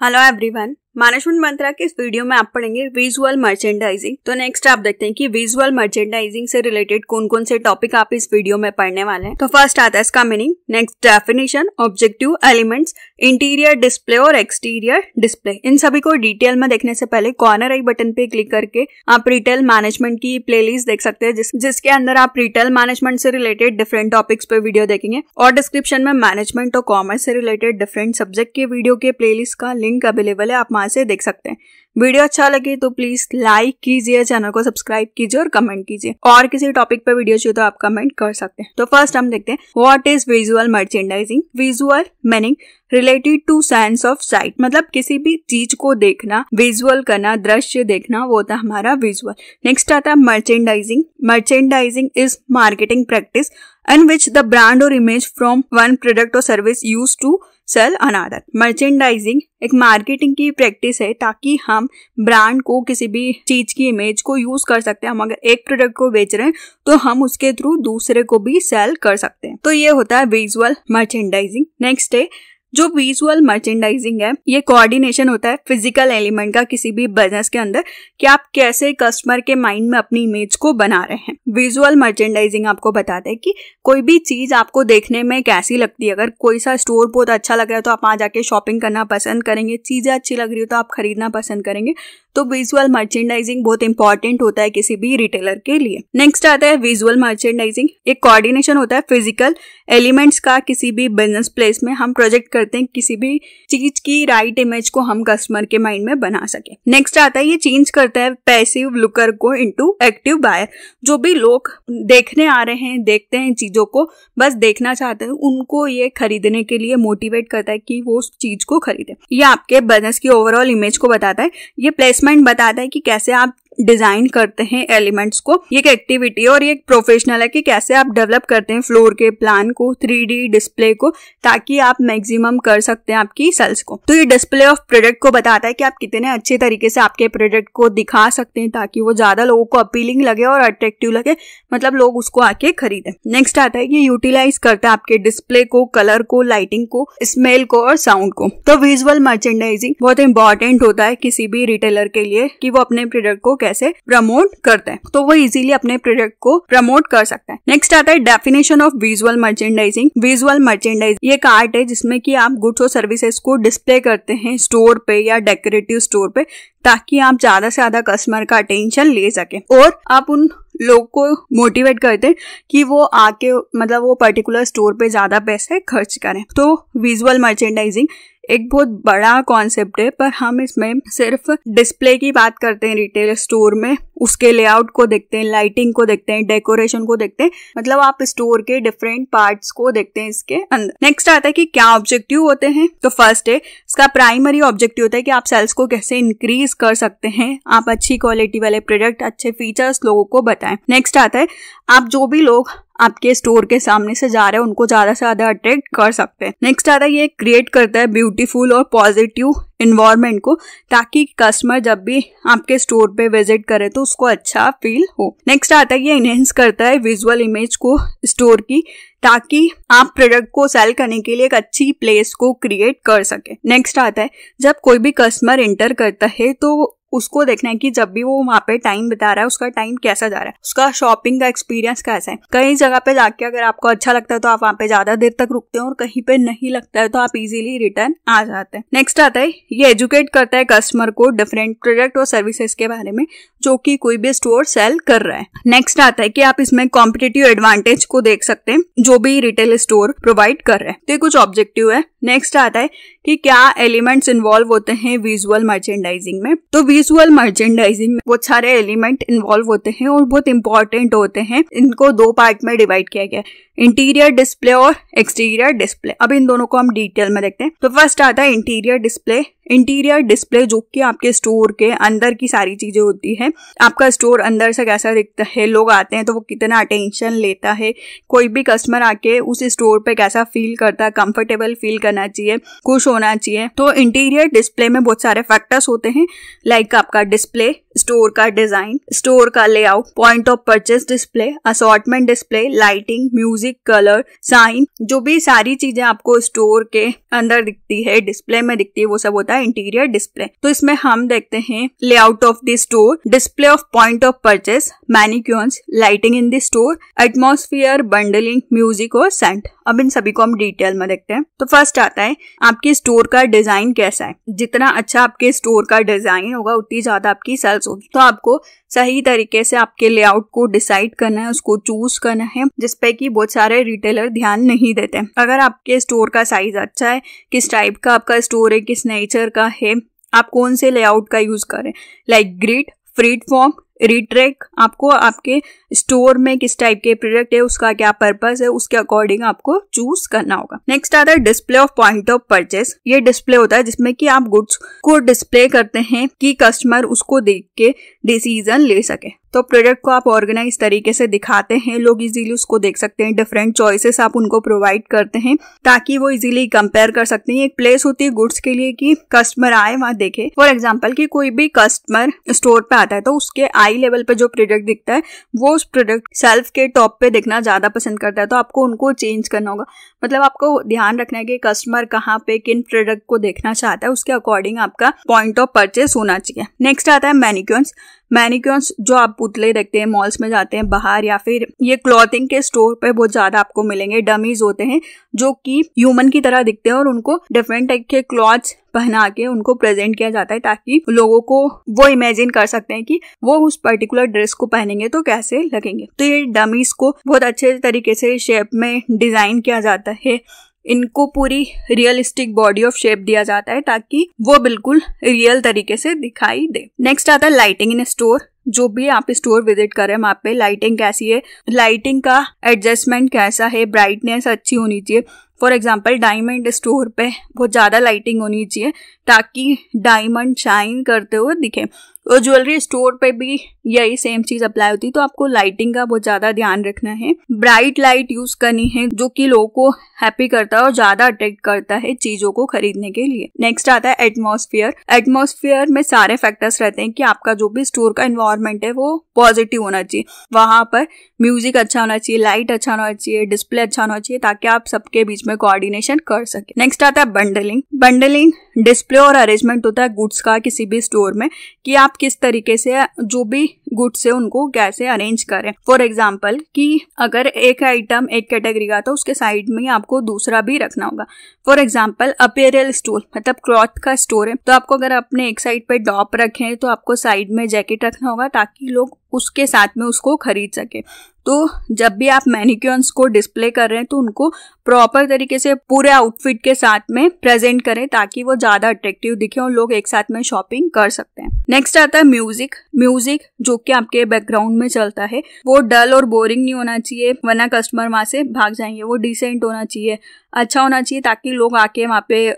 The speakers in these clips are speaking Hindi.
Hello everyone. मैनेजमेंट मंत्रा के इस वीडियो में आप पढ़ेंगे विजुअल मर्चेंडाइजिंग तो नेक्स्ट आप देखते हैं कि विजुअल मर्चेंडाइजिंग से रिलेटेड कौन कौन से टॉपिक आप इस वीडियो में पढ़ने वाले हैं तो फर्स्ट आता है इसका meaning next definition objective elements interior display और एक्सटीरियर डिस्प्ले इन सभी को डिटेल में देखने से पहले कॉर्नर आई बटन पे क्लिक करके आप रिटेल मैनेजमेंट की प्ले देख सकते हैं जिस, जिसके अंदर आप रिटेल मैनेजमेंट से रिलेटेड डिफरेंट टॉपिक्स पे वीडियो देखेंगे और डिस्क्रिप्शन में मैनेजमेंट और कॉमर्स से रिलेटेड डिफरेंट सब्जेक्ट के वीडियो के प्लेलिस्ट का लिंक अवेलेबल है आप वहाँ से देख सकते हैं वीडियो अच्छा लगे तो प्लीज लाइक कीजिए चैनल को सब्सक्राइब कीजिए और कमेंट कीजिए और किसी टॉपिक पर वीडियो चाहिए तो आप कमेंट कर सकते हैं तो फर्स्ट हम देखते हैं what is visual merchandising visual meaning related to science of sight मतलब किसी भी चीज को देखना विजुअल करना दृश्य देखना वो होता हमारा विजुअल नेक्स्ट आता है merchandising merchandising is marketing practice in which the brand और इमेज फ्रॉम वन प्रोडक्ट और service use to sell another merchandising एक मार्केटिंग की प्रैक्टिस है ताकि हम ब्रांड को किसी भी चीज की इमेज को यूज कर सकते हैं हम अगर एक प्रोडक्ट को बेच रहे हैं तो हम उसके थ्रू दूसरे को भी सेल कर सकते हैं तो ये होता है विजुअल मर्चेंडाइजिंग नेक्स्ट है जो विजुअल मर्चेंडाइजिंग है ये कोऑर्डिनेशन होता है फिजिकल एलिमेंट का किसी भी बिजनेस के अंदर कि आप कैसे कस्टमर के माइंड में अपनी इमेज को बना रहे हैं विजुअल मर्चेंडाइजिंग आपको बताते हैं कि कोई भी चीज आपको देखने में कैसी लगती है अगर कोई सा स्टोर बहुत अच्छा लग रहा है तो आप वहाँ जाके शॉपिंग करना पसंद करेंगे चीजें अच्छी लग रही हो तो आप खरीदना पसंद करेंगे तो विजुअल मर्चेंडाइजिंग बहुत इंपॉर्टेंट होता है किसी भी रिटेलर के लिए नेक्स्ट आता है विजुअल मर्चेंडाइजिंग एक कोऑर्डिनेशन होता है फिजिकल एलिमेंट्स का किसी भी बिजनेस प्लेस में हम प्रोजेक्ट करते हैं किसी भी चीज की राइट इमेज को हम कस्टमर के माइंड में बना सके नेक्स्ट आता है ये चेंज करता है पैसिव लुकर को इंटू एक्टिव बायर जो भी लोग देखने आ रहे हैं देखते हैं चीजों को बस देखना चाहते हैं उनको ये खरीदने के लिए मोटिवेट करता है कि वो उस चीज को खरीदे ये आपके बिजनेस की ओवरऑल इमेज को बताता है ये प्लेस प्लेसमेंट बताता है कि कैसे आप डिजाइन करते हैं एलिमेंट्स को ये एक एक्टिविटी है और ये एक प्रोफेशनल है कि कैसे आप डेवलप करते हैं फ्लोर के प्लान को थ्री डिस्प्ले को ताकि आप मैक्सिमम कर सकते हैं आपकी सेल्स को तो ये डिस्प्ले ऑफ प्रोडक्ट को बताता है कि आप कितने अच्छे तरीके से आपके प्रोडक्ट को दिखा सकते हैं ताकि वो ज्यादा लोगों को अपीलिंग लगे और अट्रेक्टिव लगे मतलब लोग उसको आके खरीदे नेक्स्ट आता है ये यूटिलाइज करता है आपके डिस्प्ले को कलर को लाइटिंग को स्मेल को और साउंड को तो विजुअल मर्चेंडाइजिंग बहुत इंपॉर्टेंट होता है किसी भी रिटेलर के लिए कि वो अपने प्रोडक्ट को कैसे कैसे प्रमोट करते हैं तो वो इजीली अपने प्रोडक्ट को प्रमोट कर सकते हैं नेक्स्ट आता है definition of visual merchandising visual merchandise ये एक आर्ट है जिसमें कि आप गुड्स और सर्विसेज को डिस्प्ले करते हैं स्टोर पे या डेकोरेटिव स्टोर पे ताकि आप ज्यादा से ज्यादा कस्टमर का अटेंशन ले सके और आप उन लोग को मोटिवेट करते हैं कि वो आके मतलब वो पर्टिकुलर स्टोर पे ज़्यादा पैसे खर्च करें तो विजुअल मर्चेंडाइजिंग एक बहुत बड़ा कॉन्सेप्ट है पर हम इसमें सिर्फ डिस्प्ले की बात करते हैं रिटेल स्टोर में उसके लेआउट को देखते हैं लाइटिंग को देखते हैं डेकोरेशन को देखते हैं मतलब आप स्टोर के डिफरेंट पार्ट्स को देखते हैं इसके अंदर नेक्स्ट आता है कि क्या ऑब्जेक्टिव होते हैं तो फर्स्ट है इसका प्राइमरी ऑब्जेक्टिव होता है कि आप सेल्स को कैसे इंक्रीज कर सकते हैं आप अच्छी क्वालिटी वाले प्रोडक्ट अच्छे फीचर्स लोगों को बताएं नेक्स्ट आता है आप जो भी लोग आपके स्टोर के सामने से जा रहे हैं उनको ज्यादा से ज्यादा अट्रैक्ट कर सकते हैं नेक्स्ट आता है ये क्रिएट करता है ब्यूटीफुल और पॉजिटिव इन्वायरमेंट को ताकि कस्टमर जब भी आपके स्टोर पे विजिट करे तो उसको अच्छा फील हो नेक्स्ट आता है ये इनहेंस करता है विजुअल इमेज को स्टोर की ताकि आप प्रोडक्ट को सेल करने के लिए एक अच्छी प्लेस को क्रिएट कर सके नेक्स्ट आता है जब कोई भी कस्टमर इंटर करता है तो उसको देखना है कि जब भी वो वहाँ पे टाइम बिता रहा है उसका टाइम कैसा जा रहा है उसका शॉपिंग का एक्सपीरियंस कैसा है कई जगह पे जाके अगर आपको अच्छा लगता है तो आप वहाँ पे ज्यादा देर तक रुकते हो और कहीं पे नहीं लगता है तो आप इजीली रिटर्न आ जाते हैं नेक्स्ट आता है ये एजुकेट करता है कस्टमर को डिफरेंट प्रोडक्ट और सर्विसेज के बारे में जो कि कोई भी स्टोर सेल कर रहा है नेक्स्ट आता है कि आप इसमें कॉम्पिटेटिव एडवांटेज को देख सकते हैं जो भी रिटेल स्टोर प्रोवाइड कर रहे हैं तो ये कुछ ऑब्जेक्टिव है नेक्स्ट आता है कि क्या एलिमेंट्स इन्वॉल्व होते हैं विजुअल मर्चेंडाइजिंग में तो विजुअल मर्चेंडाइजिंग में बहुत सारे एलिमेंट इन्वॉल्व होते हैं और बहुत इंपॉर्टेंट होते हैं इनको दो पार्ट में डिवाइड किया गया इंटीरियर डिस्प्ले और एक्सटीरियर डिस्प्ले अब इन दोनों को हम डिटेल में देखते हैं तो फर्स्ट आता है इंटीरियर डिस्प्ले इंटीरियर डिस्प्ले जो कि आपके स्टोर के अंदर की सारी चीजें होती है हैं आपका स्टोर अंदर से कैसा दिखता है लोग आते हैं तो वो कितना अटेंशन लेता है कोई भी कस्टमर आके उस स्टोर पे कैसा फील करता है कंफर्टेबल फील करना चाहिए खुश होना चाहिए तो इंटीरियर डिस्प्ले में बहुत सारे फैक्टर्स होते हैं लाइक आपका डिस्प्ले स्टोर का डिजाइन स्टोर का layout point of purchase display assortment display lighting music colour sign जो भी सारी चीजें आपको स्टोर के अंदर दिखती है डिस्प्ले में दिखती है वो सब होता है इंटीरियर डिस्प्ले तो इसमें हम देखते हैं layout of the store display of point of purchase mannequins lighting in the store atmosphere bundling music और सेंट अब इन सभी को हम डिटेल में देखते हैं तो फर्स्ट आता है आपके स्टोर का डिजाइन कैसा है जितना अच्छा आपके स्टोर का डिजाइन होगा उतनी ज्यादा आपकी सेल्फ कलर्स होगी तो आपको सही तरीके से आपके लेआउट को डिसाइड करना है उसको चूज करना है जिसपे कि बहुत सारे रिटेलर ध्यान नहीं देते अगर आपके स्टोर का साइज अच्छा है किस टाइप का आपका स्टोर है किस नेचर का है आप कौन से लेआउट का यूज करें like grid free form racetrack आपको आपके स्टोर में किस टाइप के प्रोडक्ट है उसका क्या पर्पस है उसके अकॉर्डिंग आपको चूज करना होगा नेक्स्ट आता है display of point of purchase ये डिस्प्ले होता है जिसमें कि आप गुड्स को डिस्प्ले करते हैं कि कस्टमर उसको देख के डिसीजन ले सके तो प्रोडक्ट को आप ऑर्गेनाइज तरीके से दिखाते हैं लोग इजीली उसको देख सकते हैं डिफरेंट चॉइसेस आप उनको प्रोवाइड करते हैं ताकि वो इजीली कंपेयर कर सकते हैं एक प्लेस होती है गुड्स के लिए कि कस्टमर आए वहाँ देखे फॉर एग्जाम्पल की कोई भी कस्टमर स्टोर पे आता है तो उसके आई लेवल पे जो प्रोडक्ट दिखता है वो उस प्रोडक्ट सेल्फ के टॉप पे देखना ज्यादा पसंद करता है तो आपको उनको चेंज करना होगा मतलब आपको ध्यान रखना है कि कस्टमर कहाँ पे किन प्रोडक्ट को देखना चाहता है उसके अकॉर्डिंग आपका पॉइंट ऑफ परचेस होना चाहिए नेक्स्ट आता है मैनिक्योन्स मैनिक्योर्स जो आप पुतले देखते हैं मॉल्स में जाते हैं बाहर या फिर ये क्लॉथिंग के स्टोर पे बहुत ज्यादा आपको मिलेंगे डमीज होते हैं जो कि ह्यूमन की तरह दिखते हैं और उनको डिफरेंट टाइप के क्लॉथ्स पहना के उनको प्रेजेंट किया जाता है ताकि लोगों को वो इमेजिन कर सकते हैं कि वो उस पर्टिकुलर ड्रेस को पहनेंगे तो कैसे लगेंगे तो ये डमीज को बहुत अच्छे तरीके से शेप में डिजाइन किया जाता है इनको पूरी रियलिस्टिक बॉडी ऑफ शेप दिया जाता है ताकि वो बिल्कुल रियल तरीके से दिखाई दे नेक्स्ट आता है लाइटिंग इन स्टोर जो भी आप स्टोर विजिट करें वहाँ पे लाइटिंग कैसी है लाइटिंग का एडजस्टमेंट कैसा है ब्राइटनेस अच्छी होनी चाहिए फॉर एग्जाम्पल डायमंड स्टोर पे बहुत ज़्यादा लाइटिंग होनी चाहिए ताकि डायमंड शाइन करते हुए दिखे तो ज्वेलरी स्टोर पे भी यही सेम चीज अप्लाई होती है तो आपको लाइटिंग का बहुत ज्यादा ध्यान रखना है ब्राइट लाइट यूज करनी है जो कि लोगों को हैप्पी करता है और ज्यादा अट्रैक्ट करता है चीजों को खरीदने के लिए नेक्स्ट आता है एटमोसफियर एटमोसफियर में सारे फैक्टर्स रहते हैं कि आपका जो भी स्टोर का इन्वायरमेंट है वो पॉजिटिव होना चाहिए वहां पर म्यूजिक अच्छा होना चाहिए लाइट अच्छा होना चाहिए डिस्प्ले अच्छा होना चाहिए ताकि आप सबके बीच में कोऑर्डिनेशन कर सके नेक्स्ट आता है बंडलिंग बंडलिंग डिस्प्ले और अरेंजमेंट होता है गुड्स का किसी भी स्टोर में कि आप किस तरीके से जो भी गुड्स है उनको कैसे अरेंज करें फॉर एग्जाम्पल कि अगर एक आइटम एक कैटेगरी का तो उसके साइड में आपको दूसरा भी रखना होगा फॉर एग्जाम्पल अपेरल स्टोर मतलब क्लॉथ का स्टोर है तो आपको अगर अपने एक साइड पे डॉप रखे तो आपको साइड में जैकेट रखना होगा ताकि लोग उसके साथ में उसको खरीद सके तो जब भी आप मैनिक्योन्स को डिस्प्ले कर रहे हैं तो उनको प्रॉपर तरीके से पूरे आउटफिट के साथ में प्रेजेंट करें ताकि वो ज़्यादा अट्रैक्टिव दिखे और लोग एक साथ में शॉपिंग कर सकते हैं नेक्स्ट आता है म्यूजिक म्यूजिक जो कि आपके बैकग्राउंड में चलता है वो डल और बोरिंग नहीं होना चाहिए वरना कस्टमर वहां से भाग जाएंगे वो डिसेंट होना चाहिए अच्छा होना चाहिए ताकि लोग आके वहाँ पे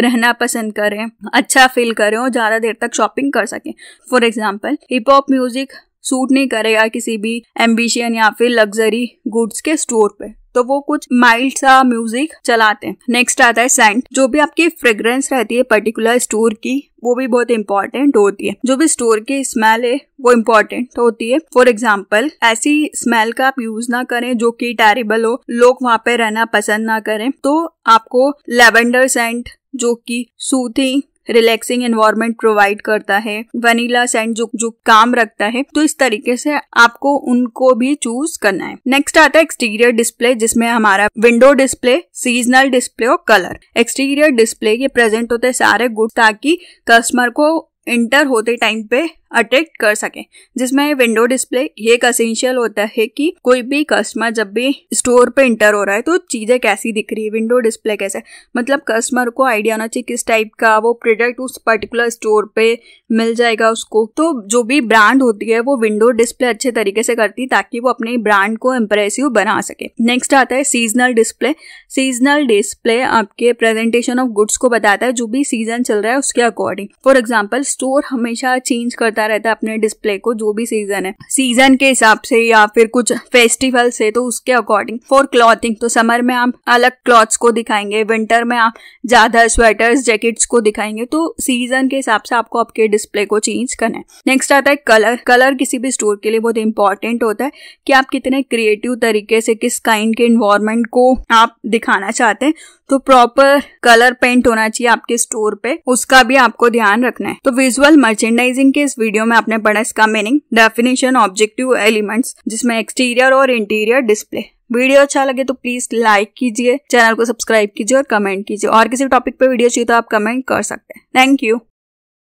रहना पसंद करें अच्छा फील करें और ज़्यादा देर तक शॉपिंग कर सकें for example hip hop music suit नहीं करेगा किसी भी एम्बिशियन या फिर लग्जरी गुड्स के स्टोर पे तो वो कुछ माइल्ड सा म्यूजिक चलाते हैं नेक्स्ट आता है सेंट जो भी आपकी फ्रेग्रेंस रहती है पर्टिकुलर स्टोर की वो भी बहुत इंपॉर्टेंट होती है जो भी स्टोर की स्मेल है वो इम्पोर्टेंट होती है फॉर एग्जाम्पल ऐसी स्मेल का आप यूज ना करें जो कि टेरिबल हो लोग वहां पे रहना पसंद ना करें तो आपको लेवेंडर सेंट जो कि सूथिंग रिलैक्सिंग एनवायरमेंट प्रोवाइड करता है वनीला सेंट जो जो काम रखता है तो इस तरीके से आपको उनको भी चूज करना है नेक्स्ट आता है एक्सटीरियर डिस्प्ले जिसमें हमारा विंडो डिस्प्ले सीजनल डिस्प्ले और कलर एक्सटीरियर डिस्प्ले ये प्रेजेंट होते सारे गुड ताकि कस्टमर को इंटर होते टाइम पे अट्रैक्ट कर सके जिसमें विंडो डिस्प्ले एक असेंशियल होता है कि कोई भी कस्टमर जब भी स्टोर पे इंटर हो रहा है तो चीज़ें कैसी दिख रही है विंडो डिस्प्ले कैसे मतलब कस्टमर को आइडिया होना चाहिए किस टाइप का वो प्रोडक्ट उस पर्टिकुलर स्टोर पे मिल जाएगा उसको तो जो भी ब्रांड होती है वो विंडो डिस्प्ले अच्छे तरीके से करती है ताकि वो अपने ब्रांड को इम्प्रेसिव बना सके नेक्स्ट आता है सीजनल डिस्प्ले सीजनल डिस्प्ले आपके प्रेजेंटेशन ऑफ गुड्स को बताता है जो भी सीजन चल रहा है उसके अकॉर्डिंग फॉर एग्जाम्पल स्टोर हमेशा चेंज करता चलता रहता है अपने डिस्प्ले को जो भी सीजन है सीजन के हिसाब से या फिर कुछ फेस्टिवल से तो उसके अकॉर्डिंग फॉर क्लॉथिंग तो समर में आप अलग क्लॉथ्स को दिखाएंगे विंटर में आप ज्यादा स्वेटर्स जैकेट्स को दिखाएंगे तो सीजन के हिसाब से आपको आपके डिस्प्ले को चेंज करना है नेक्स्ट आता है कलर कलर किसी भी स्टोर के लिए बहुत इंपॉर्टेंट होता है कि आप कितने क्रिएटिव तरीके से किस काइंड के इन्वायरमेंट को आप दिखाना चाहते हैं तो प्रॉपर कलर पेंट होना चाहिए आपके स्टोर पे उसका भी आपको ध्यान रखना है तो विजुअल मर्चेंडाइजिंग के इस वीडियो में आपने पढ़ा इसका मीनिंग डेफिनेशन ऑब्जेक्टिव एलिमेंट्स जिसमें एक्सटीरियर और इंटीरियर डिस्प्ले वीडियो अच्छा लगे तो प्लीज लाइक कीजिए चैनल को सब्सक्राइब कीजिए और कमेंट कीजिए और किसी टॉपिक पे वीडियो चाहिए तो आप कमेंट कर सकते हैं थैंक यू